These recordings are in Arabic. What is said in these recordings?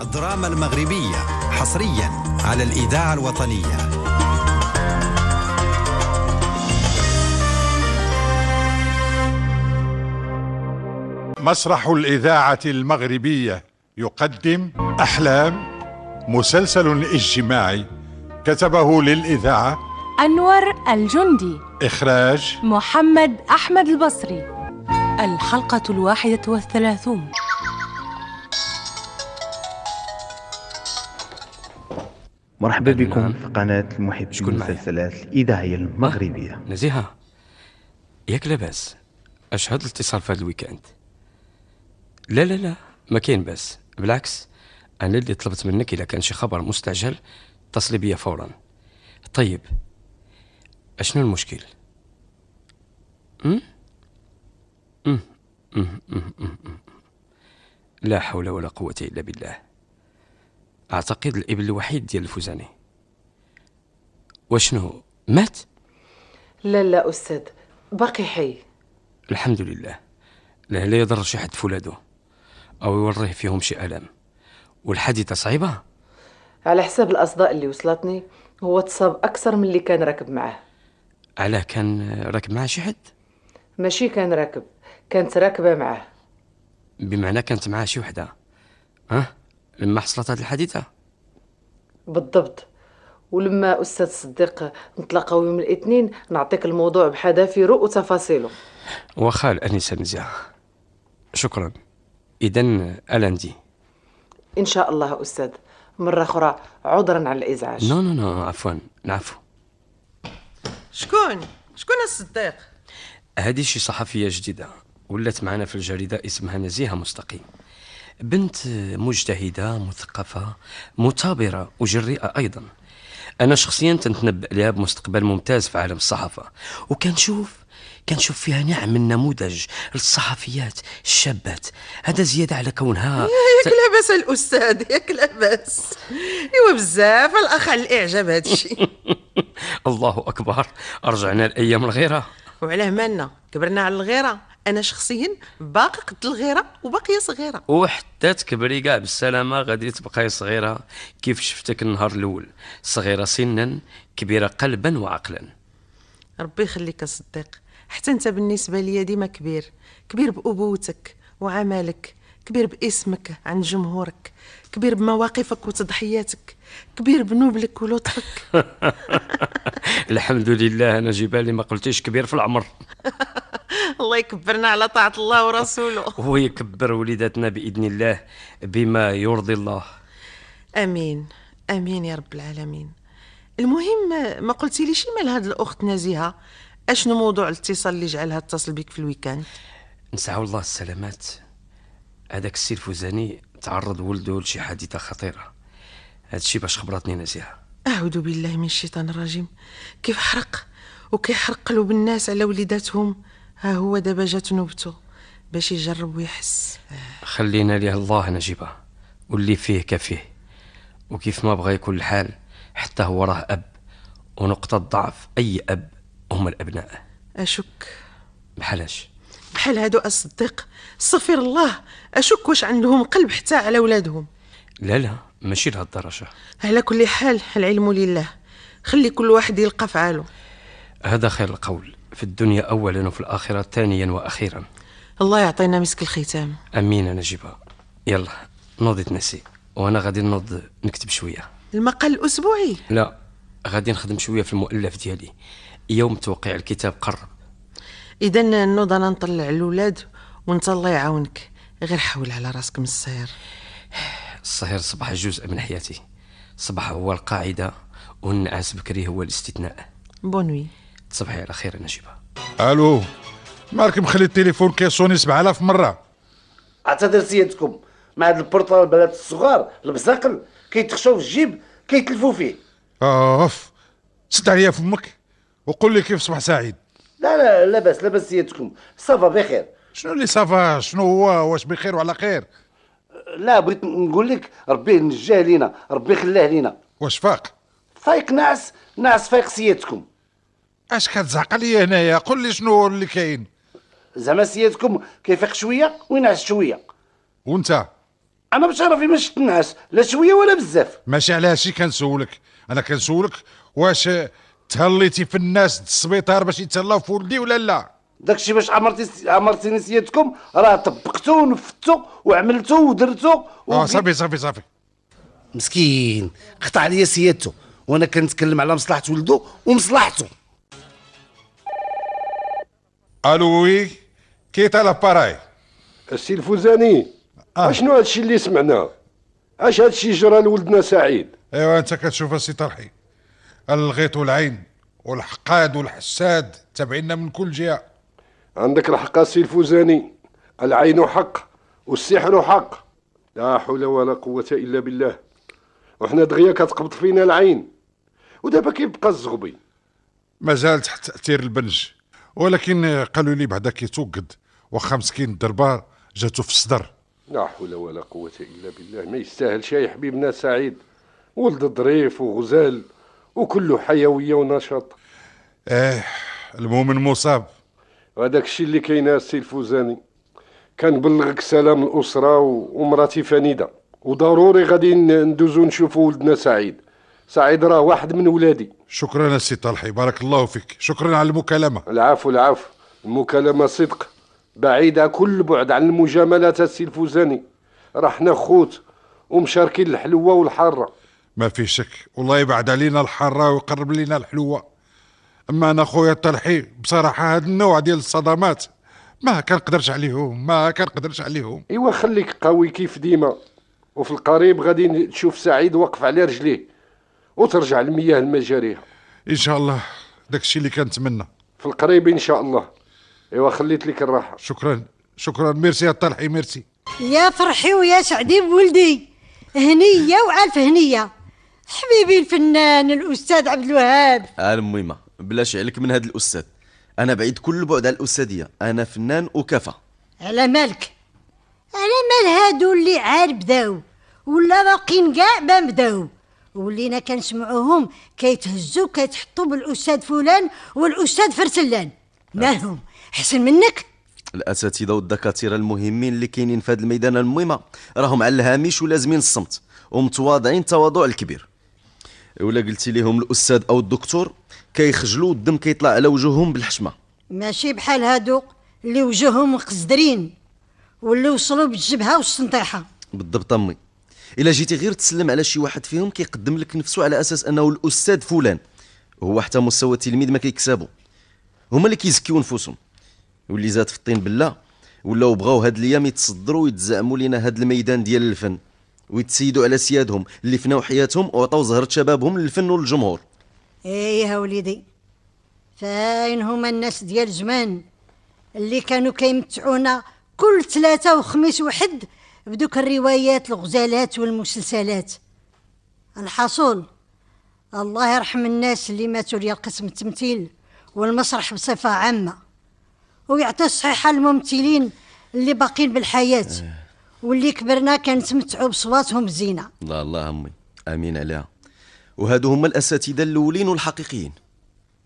الدراما المغربية حصريا على الإذاعة الوطنية مسرح الإذاعة المغربية يقدم أحلام مسلسل اجتماعي كتبه للإذاعة أنور الجندي إخراج محمد أحمد البصري الحلقة الواحدة والثلاثون مرحبا بكم في قناة المحب المسلسلات الإذاعية المغربية آه. نزيهة ياك لاباس اش هاد الاتصال في هاد الويكاند لا لا لا ما كاين باس بالعكس انا اللي طلبت منك الا كان شي خبر مستعجل اتصلي بيا فورا طيب اشنو المشكل ام لا حول ولا قوة إلا بالله اعتقد الابن الوحيد ديال الفوزاني وشنو مات لا لا استاذ باقي حي الحمد لله لا لا يضر شي حد فولاده او يوريه فيهم شي الم والحادثه صعيبه على حساب الاصداء اللي وصلتني هو تصاب اكثر من اللي كان راكب معاه علاه كان راكب معاه شي حد ماشي كان راكب كانت راكبه معاه بمعنى كانت معاه شي وحده ها أه؟ لما حصلت هذه الحادثه بالضبط ولما استاذ صديق نتلاقاو يوم الاثنين نعطيك الموضوع بحذافيره وتفاصيله واخا الانسه مزيان شكرا اذا الاندي ان شاء الله استاذ مره اخرى عذرا على الازعاج نو نو نو عفوا نعفو شكون شكون الصديق هذه شي صحفيه جديده ولات معنا في الجريده اسمها نزيهه مستقيم بنت مجتهدة مثقفة مثابرة وجريئة أيضا أنا شخصيا تنتنبأ لها بمستقبل ممتاز في عالم الصحافة وكنشوف كنشوف فيها نعم من نموذج للصحفيات الشابات هذا زيادة على كونها ياك لاباس الأستاذ ياك لاباس إيوا بزاف الأخ على الإعجاب هذا الشيء الله أكبر رجعنا لأيام الغيرة وعلاه عليه مالنا كبرنا على الغيره انا شخصيا باقي قد الغيره وباقيه صغيره وحتى تكبري كاع بالسلامه غادي تبقاي صغيره كيف شفتك النهار الاول صغيره سنا كبيره قلبا وعقلا ربي يخليك صديق حتى انت بالنسبه ليا ديما كبير كبير بابوتك وعملك كبير باسمك عن جمهورك كبير بمواقفك وتضحياتك كبير بنوبلك ولطفك الحمد لله انا جبالي ما قلتيش كبير في العمر الله يكبرنا على طاعة الله ورسوله ويكبر وليداتنا بإذن الله بما يرضي الله امين امين يا رب العالمين المهم ما قلتي شي مال هاد الاخت نزيهه اشنو موضوع الاتصال اللي جعلها تتصل بك في الويكاند نسعى الله السلامات هذاك السير فوزاني تعرض ولده لشي حادثه خطيره هادشي باش خبرتني نسيها اعوذ بالله من الشيطان الرجيم كيف حرق وكيحرق قلوب الناس على وليداتهم ها هو دابا جات نوبتو باش يجرب ويحس خلينا ليه الله نجيبه واللي فيه كفيه وكيف ما بغى يكون الحال حتى هو راه اب ونقطه ضعف اي اب هم الابناء اشك بحالاش بحال هادو الصديق صفر الله اشك واش عندهم قلب حتى على ولادهم لا لا ماشي لهاد الدرجه على كل حال العلم لله خلي كل واحد يلقى فعاله هذا خير القول في الدنيا اولا وفي الاخره ثانيا واخيرا الله يعطينا مسك الختام امين نجيبه يلا نوض تنسي وانا غادي نوض نكتب شويه المقال الاسبوعي لا غادي نخدم شويه في المؤلف ديالي يوم توقيع الكتاب قرب اذا نوض انا نطلع الاولاد وانت الله يعاونك غير حول على راسك من السهر السهر صباح جزء من حياتي صباح هو القاعده والنعاس بكري هو الاستثناء بونوي تصبحي على خير نجيبه الو مالك مخلي التليفون كيصوني 7000 مره اعتذر سيادتكم مع هاد البورطال بلاد الصغار البزاقل كيتخشاو في الجيب كيتلفوا فيه اوف سد عليا فمك وقول لي كيف صبح سعيد لا لا لاباس لاباس سيادتكم صافا بخير شنو اللي صافا شنو هو واش بخير وعلى خير لا بغيت نقول لك ربي نجاه لينا ربي خلاه لينا واش فاق فايق ناعس ناعس فايق سيادتكم اش كتزعق لي هنايا قول لي شنو اللي كاين زعما سيادتكم كيفيق شويه وينعس شويه وانت انا بشرفي ما شفت النعاس لا شويه ولا بزاف ماشي علاش هادشي كنسولك انا كنسولك واش تهليتي في الناس السبيطار باش يتهلاو في ولدي ولا لا داكشي باش عمرتي عمرتيني سيادتكم راه طبقته ونفذته وعملته ودرته اه صافي صافي صافي مسكين قطع عليا سيادته وانا كنتكلم على مصلحه ولده ومصلحته الو وي كيتا لاباراي السي الفوزاني آه. اشنو هادشي اللي سمعنا اش هادشي جرى لولدنا سعيد ايوا انت كتشوف السي طرحي الغيط والعين والحقاد والحساد تابعينا من كل جهه عندك الحق سي الفوزاني العين حق والسحر حق لا حول ولا قوه الا بالله وحنا دغيا كتقبض فينا العين ودابا كيبقى الزغبي مازال تحت تاثير البنج ولكن قالوا لي بعدا كيتوقد واخا مسكين الدربار جاتو في الصدر لا حول ولا قوه الا بالله ما يستاهل شي حبيبنا سعيد ولد ظريف وغزال وكله حيويه ونشاط اه المؤمن مصاب هذاك الشيء اللي كاين السي الفوزاني كنبلغك سلام الاسره ومراتي فنيده وضروري غادي ندوزو نشوفو ولدنا سعيد سعيد راه واحد من ولادي شكرا السي طلحي بارك الله فيك شكرا على المكالمه العفو العفو المكالمه صدق بعيده كل بعد عن المجاملات السي الفوزاني راه حنا خوت ومشاركين الحلوه والحاره ما في شك والله يبعد علينا الحارة ويقرب لينا الحلوة اما انا خويا الطلحي بصراحة هذا النوع ديال الصدمات ما كنقدرش عليهم ما كنقدرش عليهم ايوا خليك قوي كيف ديما وفي القريب غادي تشوف سعيد واقف على رجليه وترجع المياه المجاريها ان شاء الله داكشي اللي كنتمنى في القريب ان شاء الله ايوا خليت لك الراحه شكرا شكرا ميرسي يا طلحي ميرسي يا فرحي ويا سعدي بولدي هنيه والف هنيه حبيبي الفنان الاستاذ عبد الوهاب المهمة بلاش عليك من هذا الاستاذ انا بعيد كل البعد على الاستاذيه انا فنان وكفى على مالك على مال هادو اللي عار بداو ولا باقين كاع ما بداو ولينا كنسمعوهم كيتهزوا كيتحطوا بالاستاذ فلان والاستاذ فرسلان مالهم احسن منك الاساتذه والدكاتره المهمين اللي كاينين في هذا الميدان المهمه راهم على الهامش ولازمين الصمت ومتواضعين التواضع الكبير ولا قلتي لهم الاستاذ او الدكتور كيخجلوا الدم كيطلع على وجوههم بالحشمه ماشي بحال هادو اللي وجوههم مقزدرين واللي وصلوا بالجبهه والسنطيحه بالضبط امي الا جيتي غير تسلم على شي واحد فيهم كيقدم لك نفسه على اساس انه الاستاذ فلان هو حتى مستوى التلميذ ما كيكسبوا هما اللي كيزكيو نفوسهم واللي زاد في الطين بالله ولاو بغاو هاد الايام يتصدروا ويتزعموا لينا هاد الميدان ديال الفن ويتسيدوا على سيادهم اللي فناو حياتهم وعطاو زهرة شبابهم للفن والجمهور ايه يا وليدي فاين هما الناس ديال زمان اللي كانوا كيمتعونا كل ثلاثة وخميس وحد بدوك الروايات الغزالات والمسلسلات الحصول الله يرحم الناس اللي ماتوا ليا قسم التمثيل والمسرح بصفة عامة ويعطي الصحيحة الممثلين اللي باقين بالحياة إيه. واللي كبرنا كنتمتعوا بصواتهم زينه الله الله امي امين عليها وهادو هما الاساتذه الاولين والحقيقيين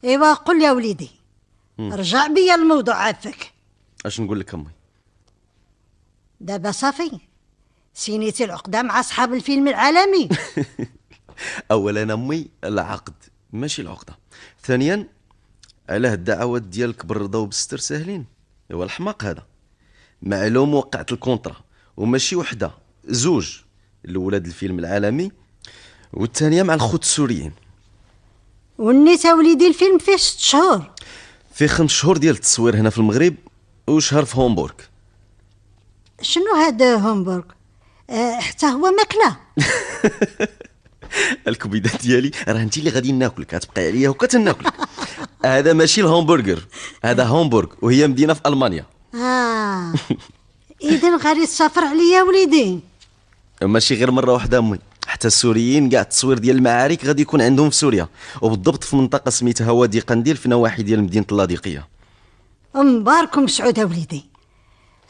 ايوا قل يا وليدي مم. رجع بيا الموضوع عافاك اش نقول لك امي دابا صافي سينيتي العقده مع اصحاب الفيلم العالمي اولا امي العقد ماشي العقده ثانيا علاه الدعوات ديالك بالرضا وبالستر ساهلين ايوا الحماق هذا معلوم وقعت الكونترا وماشي وحده زوج الاولى الفيلم العالمي والثانيه مع الخوت السوريين ونيت وليدي الفيلم فيه ست شهور فيه خمس شهور ديال التصوير هنا في المغرب وشهر في هومبورغ شنو هاد هومبورغ أه حتى هو ماكله الكبيده ديالي راه انت اللي غادي ناكلك غتبقاي عليا هكا تناكلك هذا ماشي الهومبرغر هذا هومبورغ وهي مدينه في المانيا اه اذا غادي تسافر عليا وليدي ماشي غير مره واحده امي حتى السوريين كاع التصوير ديال المعارك غادي يكون عندهم في سوريا وبالضبط في منطقه سميتها وادي قنديل في نواحي ديال مدينه اللاذقيه مبارك مسعود وليدي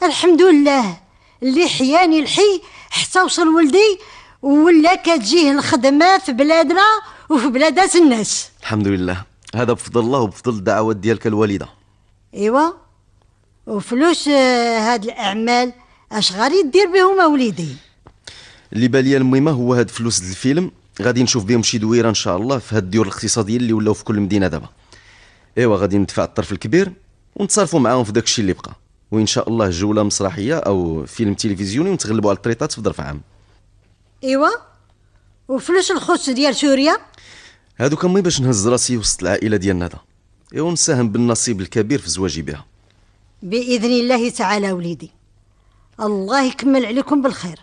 الحمد لله اللي حياني الحي حتى وصل ولدي ولا كتجيه الخدمه في بلادنا وفي بلادات الناس الحمد لله هذا بفضل الله وبفضل الدعوات ديالك الوالده ايوا وفلوس آه، هاد الاعمال اش غادي دير بهم وليدي اللي باليا المهمه هو هاد فلوس الفيلم غادي نشوف بهم شي دويره ان شاء الله في هاد الديور الاقتصاديه اللي ولاو في كل مدينه دابا ايوا غادي ندفع الطرف الكبير ونتصرفوا معاهم في داكشي اللي بقى وان شاء الله جوله مسرحيه او فيلم تلفزيوني ونتغلبوا على الطريطات في ظرف عام ايوا وفلوس الخص ديال سوريا هادو كان باش نهز راسي وسط العائله ديالنا دا ايوا نساهم بالنصيب الكبير في زواجي بها باذن الله تعالى وليدي الله يكمل عليكم بالخير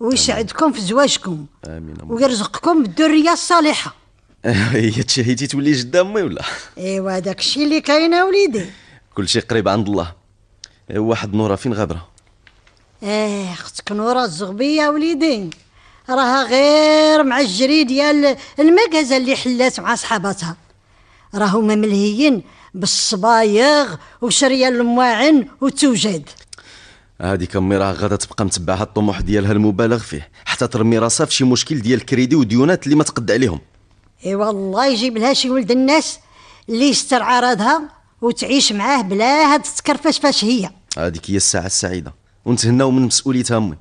ويسعدكم في زواجكم امين ويرزقكم بالذريه الصالحه هي تشهيتي تولي جده امي ولا ايوا هذاك الشيء اللي كاين وليدي كلشي قريب عند الله إيه، واحد نوره فين غابره ايه اختك نوره الزغبيه وليدي راها غير مع الجري ديال المكازه اللي حلات مع صحاباتها راهما ملهيين بالصبايغ وشريا المواعن وتوجد هذيك امي راه غادا تبقى متبعه الطموح ديالها المبالغ فيه حتى ترمي راسها في شي مشكل ديال الكريدي وديونات اللي ما تقد عليهم اي والله يجيب لها شي ولد الناس اللي يستر عراضها وتعيش معاه بلا هاد تتكرفش فاش هي هذيك هي الساعه السعيده ونتهناو من مسؤوليتها امي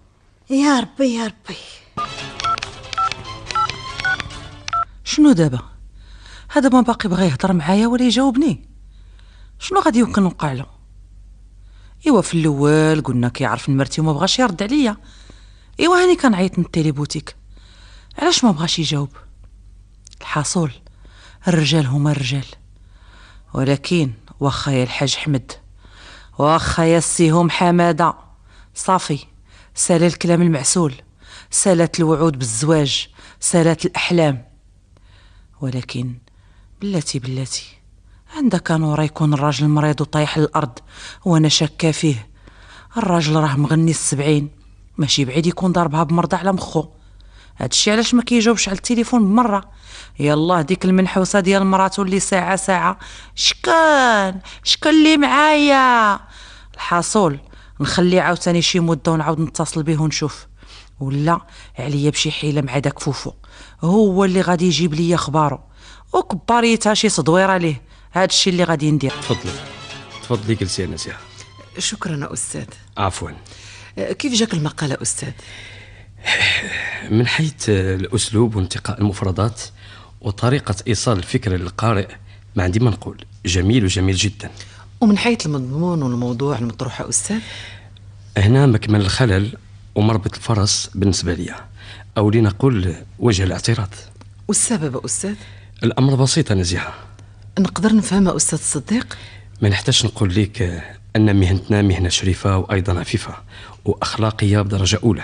يا ربي يا ربي شنو دابا هذا ما باقي بغا يهضر معايا ولا يجاوبني شنو غادي يمكن نوقع له ايوا في الاول قلنا كيعرف مرتي وما بغاش يرد عليا ايوا هاني كنعيط من التليبوتيك علاش ما بغاش يجاوب الحاصل الرجال هما الرجال ولكن واخا يا الحاج حمد واخا يا السيهم حماده صافي سالا الكلام المعسول سالت الوعود بالزواج سالت الاحلام ولكن بلاتي بلاتي عندك نور يكون الراجل مريض وطايح الأرض وأنا شاكة فيه الراجل راه مغني السبعين ماشي بعيد يكون ضربها بمرضى على مخو هادشي علاش ما كيجاوبش على التليفون بمره يلا ديك المنحوسه ديال مراتو اللي ساعه ساعه شكان شكون اللي معايا الحاصول نخلي عاوتاني شي مده ونعاود نتصل به ونشوف ولا عليا بشي حيله مع داك فوفو هو اللي غادي يجيب لي اخباره وكباريتها شي صدويره ليه هذا الشيء اللي غادي ندير تفضلي تفضلي جلسي يا نزيهه شكرا استاذ عفوا أه، كيف جاك المقاله استاذ من حيث الاسلوب وانتقاء المفردات وطريقه ايصال الفكره للقارئ ما عندي ما نقول جميل وجميل جدا ومن حيث المضمون والموضوع المطروح استاذ هنا مكمل الخلل ومربط الفرس بالنسبه لي او لنقول وجه الاعتراض والسبب استاذ الامر بسيط نزيهه نقدر نفهمها أستاذ صديق ما نحتاج نقول لك أن مهنتنا مهنة شريفة وأيضا عفيفة وأخلاقية بدرجة أولى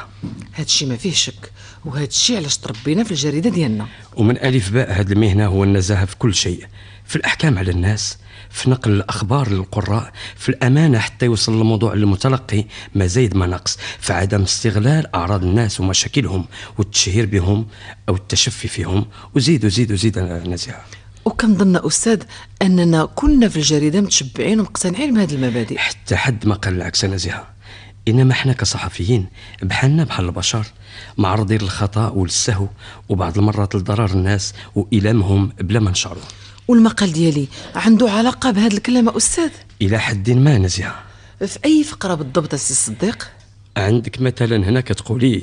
هذا الشيء ما فيه شك وهذا الشيء علاش تربينا في الجريدة ديالنا ومن ألف باء هذه المهنة هو النزاهة في كل شيء في الأحكام على الناس في نقل الأخبار للقراء في الأمانة حتى يوصل الموضوع للمتلقي ما زيد ما نقص في عدم استغلال أعراض الناس ومشاكلهم والتشهير بهم أو التشفي فيهم وزيد وزيد وزيد نزاهة وكنظن استاذ اننا كلنا في الجريده متشبعين ومقتنعين بهذه المبادئ حتى حد ما قال العكس زيها انما احنا كصحفيين بحالنا بحال البشر معرضين للخطا وللسهو وبعض المرات لضرر الناس والامهم بلا ما نشعروا والمقال ديالي عنده علاقه بهذا الكلام استاذ الى حد ما نزيها في اي فقره بالضبط السي الصديق؟ عندك مثلا هنا كتقولي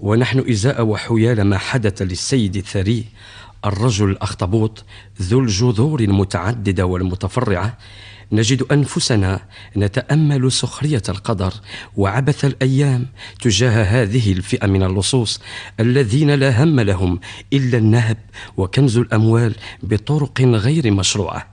ونحن ازاء وحيال ما حدث للسيد الثري الرجل الأخطبوط ذو الجذور المتعددة والمتفرعة نجد أنفسنا نتأمل سخرية القدر وعبث الأيام تجاه هذه الفئة من اللصوص الذين لا هم لهم إلا النهب وكنز الأموال بطرق غير مشروعة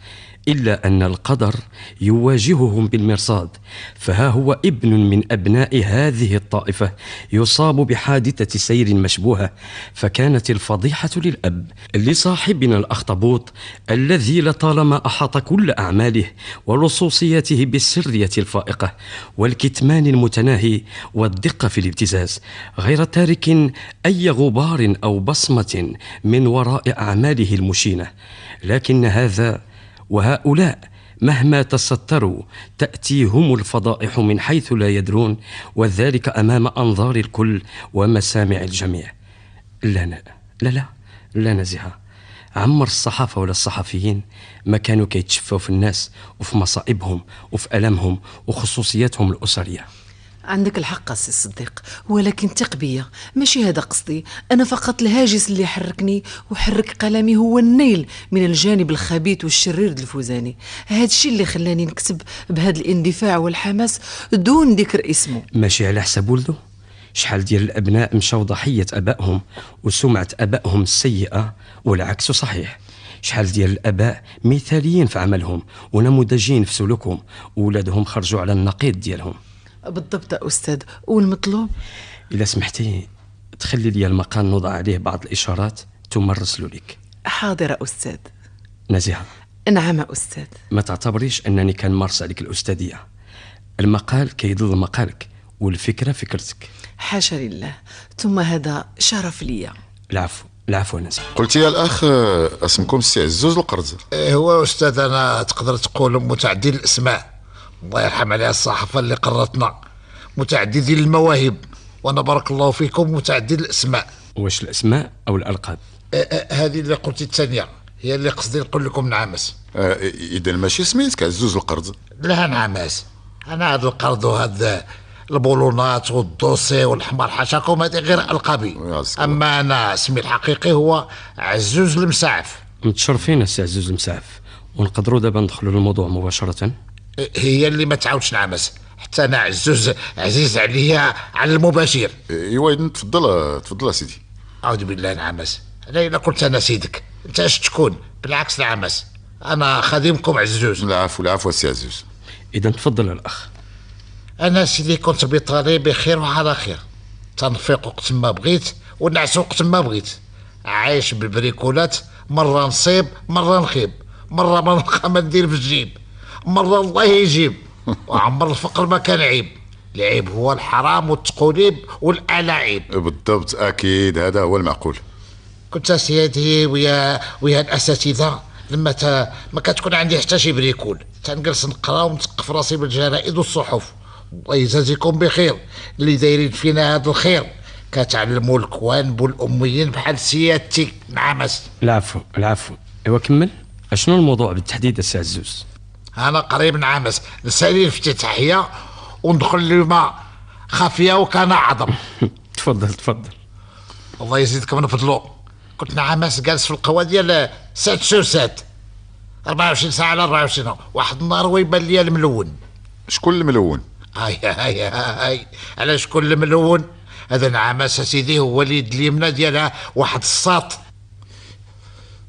إلا أن القدر يواجههم بالمرصاد فها هو ابن من أبناء هذه الطائفة يصاب بحادثة سير مشبوهة فكانت الفضيحة للأب لصاحبنا الأخطبوط الذي لطالما أحاط كل أعماله ولصوصياته بالسرية الفائقة والكتمان المتناهي والدقة في الابتزاز غير تارك أي غبار أو بصمة من وراء أعماله المشينة لكن هذا وهؤلاء مهما تستروا تاتيهم الفضائح من حيث لا يدرون وذلك امام انظار الكل ومسامع الجميع لا لا لا لا, نزهه عمر الصحافة ولا الصحفيين ما كانوا كيتشفوا في الناس وفي مصائبهم وفي ألمهم وخصوصياتهم الأسرية عندك الحق سي الصديق ولكن ثق بيا ماشي هذا قصدي انا فقط الهاجس اللي حركني وحرك قلمي هو النيل من الجانب الخبيث والشرير الفوزاني هذا الشيء اللي خلاني نكتب بهذا الاندفاع والحماس دون ذكر اسمه ماشي على حساب ولده شحال ديال الابناء مشاو ضحيه ابائهم وسمعه ابائهم السيئه والعكس صحيح شحال ديال الاباء مثاليين في عملهم ونموذجين في سلوكهم وولادهم خرجوا على النقيض ديالهم بالضبط يا أستاذ والمطلوب إذا سمحتي تخلي لي المقال نوضع عليه بعض الإشارات ثم نرسلوا لك حاضر أستاذ نزيهة نعم أستاذ ما تعتبريش أنني كنمارس عليك الأستاذية المقال كيظل مقالك والفكرة فكرتك حاشا لله ثم هذا شرف لي العفو العفو نزيه قلت يا الأخ اسمكم السي عزوز القرز إيه، هو أستاذ أنا تقدر تقول متعدد الأسماء الله يرحم عليها الصحافة اللي قرتنا متعددي المواهب وانا بارك الله فيكم متعدد الاسماء واش الاسماء او الالقاب أه، أه، هذه اللي قلتي الثانيه هي اللي قصدي نقول لكم نعمس آه اذا ماشي سميتك عزوز القرض لا نعمس انا هذا القرض وهذا البولونات والدوسي والحمار حشاكم هذه غير القابي اما انا اسمي الحقيقي هو عزوز المساعف متشرفين السي عزوز المساعف ونقدروا دابا ندخلوا للموضوع مباشره هي اللي ما تعاودش نعمس حتى انا عزوز عزيز عليا على المباشر ايوا تفضل تفضل سيدي اعوذ بالله نعمس انا الا قلت انا سيدك انت اش تكون بالعكس نعمس انا خادمكم عزوز العفو العفو سي عزوز اذا تفضل الاخ انا سيدي كنت بطاري بخير وعلى خير تنفيق وقت ما بغيت ونعس وقت ما بغيت عايش بالبريكولات مره نصيب مره نخيب مره ما نلقى ما ندير في الجيب مر الله يجيب وعمر الفقر ما كان عيب العيب هو الحرام والتقوليب والالاعيب بالضبط اكيد هذا هو المعقول كنت سيدي ويا ويا الاساتذه لما ت... ما كتكون عندي حتى شي بريكول تنجلس نقرا ونثقف راسي بالجرائد والصحف الله يجازيكم بخير اللي دايرين فينا هذا الخير كتعلموا الكوان والاميين بحال سيادتي نعم العفو العفو ايوا كمل اشنو الموضوع بالتحديد السي عزوز انا قريب نعمس نسالي الافتتاحيه وندخل لما خفيه وكان عظم تفضل تفضل الله يزيدك من فضلو كنت نعمس جالس في القوى ديال سات سو سات 24 ساعه على 24 ساعه واحد النهار ويبان لي الملون شكون الملون؟ هاي هاي هاي على شكون الملون؟ هذا نعمس سيدي هو اليد اليمنى ديالها واحد الساط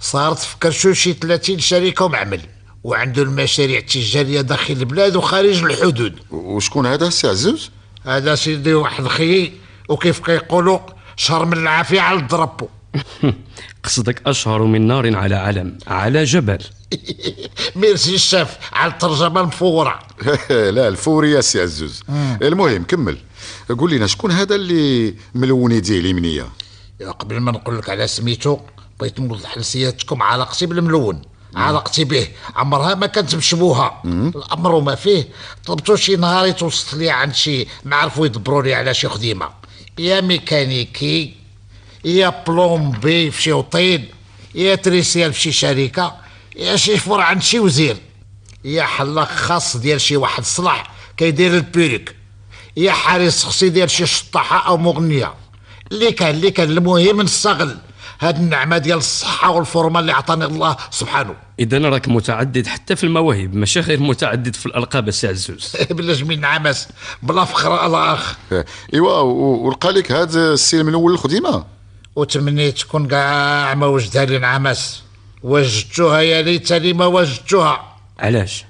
صارت في كرشوشي 30 شركه ومعمل وعنده المشاريع التجاريه داخل البلاد وخارج الحدود وشكون هذا سي عزوز هذا سيدي واحد خيي وكيف كيقولوا شهر من العافيه على الضربو قصدك أشهر من نار على علم على جبل ميرسي الشاف على الترجمة المفورة لا الفورية سي عزوز المهم كمل قول لنا شكون هذا اللي ملون يديه اليمنية قبل ما نقول لك على سميتو بغيت نوضح لسيادتكم علاقتي بالملون عرقتي به عمرها ما كانت مشبوهه الامر وما فيه طلبتو شي نهار يتوسط لي عند شي ما عرفوا يدبروا لي على شي خديمه يا ميكانيكي يا بلومبي في شي وطين يا تريسيال في شي شركه يا شي فور عند شي وزير يا حلاق خاص ديال شي واحد صلاح كيدير البيريك يا حارس شخصي ديال شي شطاحه او مغنيه اللي كان اللي كان المهم نستغل هاد النعمه ديال الصحه والفورمه اللي عطاني الله سبحانه اذا راك متعدد حتى في المواهب ماشي غير متعدد في الالقاب السي عزوز إيه، بلا جميل نعمس بلا فخر الاخ ايوا ولقى لك هاد السير من الأول الخديمه وتمنيت تكون كاع ما وجدها لي نعمس وجدتها يا ليتني ما وجدتها علاش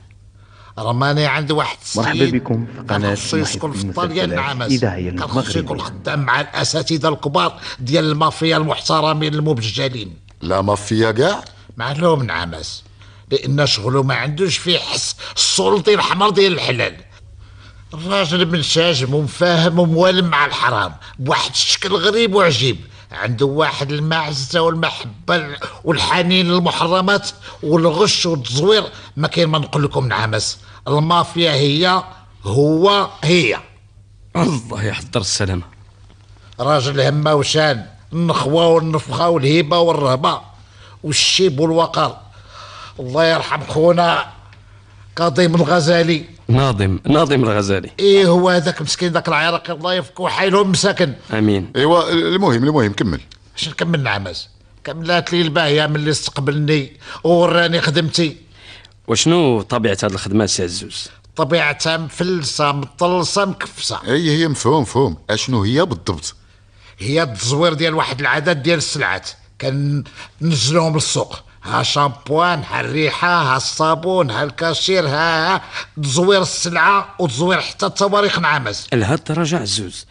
رماني عند واحد مرحبا بكم في قناة خصو يسكن في الطالية ديال إذاعية كان خصو يكون خدام مع الأساتذة الكبار ديال المافيا المحترمين المبجلين لا مافيا كاع معلوم نعمس لأن شغلو ما عندوش فيه حس السلطي الحمر ديال الحلال الراجل منساج ومفاهم وموالم مع الحرام بواحد الشكل غريب وعجيب عنده واحد المعزة والمحبة والحنين للمحرمات والغش والتزوير ما كاين ما نقول لكم نعمس المافيا هي هو هي الله يحضر السلامة راجل هما وشان النخوة والنفخة والهيبة والرهبة والشيب والوقر الله يرحم خونا كاظم الغزالي ناظم ناظم الغزالي ايه هو هذاك مسكين ذاك العراقي الله يفك حيلهم مساكن امين ايوا المهم المهم كمل اش نكمل نعمز كملات لي الباهيه من اللي استقبلني وراني خدمتي وشنو طبيعه هذه الخدمه سي عزوز طبيعتها مفلسه مطلسه مكفسه اي هي مفهوم مفهوم اشنو هي بالضبط هي التزوير ديال واحد العدد ديال السلعات كنزلوهم للسوق هالشامبوان هالريحة هالصابون هالكاشير ها تزوير السلعة وتزوير حتى التواريخ نعمس لهالدرجة عزوز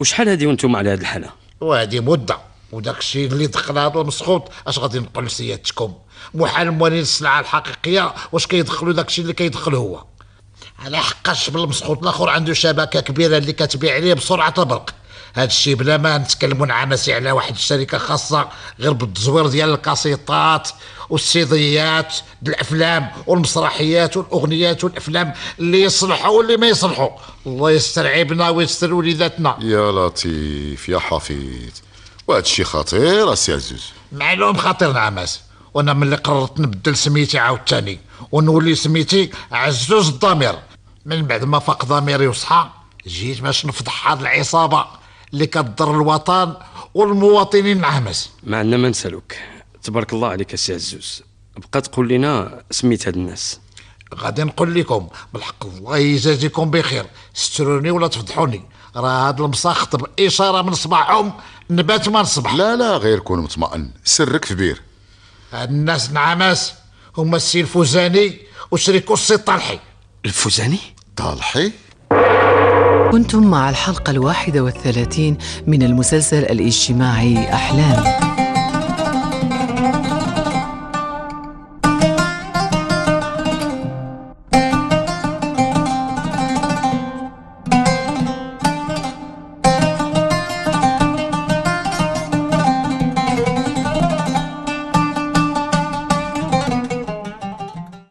وشحال هادي وانتم على هاد الحالة وهادي مدة وداك الشيء اللي هذا المسخوط اش غادي نقول لسيادتكم محال موالين السلعة الحقيقية واش كيدخلوا داك الشيء اللي كيدخل هو على حقاش بالمسخوط الاخر عنده شبكة كبيرة اللي كتبيع عليه بسرعة البرق هذا الشيء بلا ما نتكلموا نعمسي على واحد الشركه خاصه غير بالتزوير ديال القصيطات والسيديات الافلام والمسرحيات والاغنيات والافلام اللي يصلحوا واللي ما يصلحوا الله يستر عيبنا ويستر وليداتنا يا لطيف يا حفيظ وهذا الشيء خطير اسي عزوز معلوم خطير نعمس وانا ملي قررت نبدل سميتي عاوتاني ونولي سميتي عزوز الضمير من بعد ما فاق ضميري وصحى جيت باش نفضح هاد العصابه اللي كتضر الوطن والمواطنين نعمس ما عندنا ما نسالوك تبارك الله عليك السي عزوز بقى تقول لنا سميت هاد الناس غادي نقول لكم بالحق الله يجازيكم بخير ستروني ولا تفضحوني راه هاد المساخ باشاره اشاره من صباحهم نبات ما نصبح لا لا غير كون مطمئن سرك كبير هاد الناس نعماس هما السي الفوزاني وشريكو السي طالحي الفوزاني طالحي كنتم مع الحلقة الواحدة والثلاثين من المسلسل الاجتماعي أحلام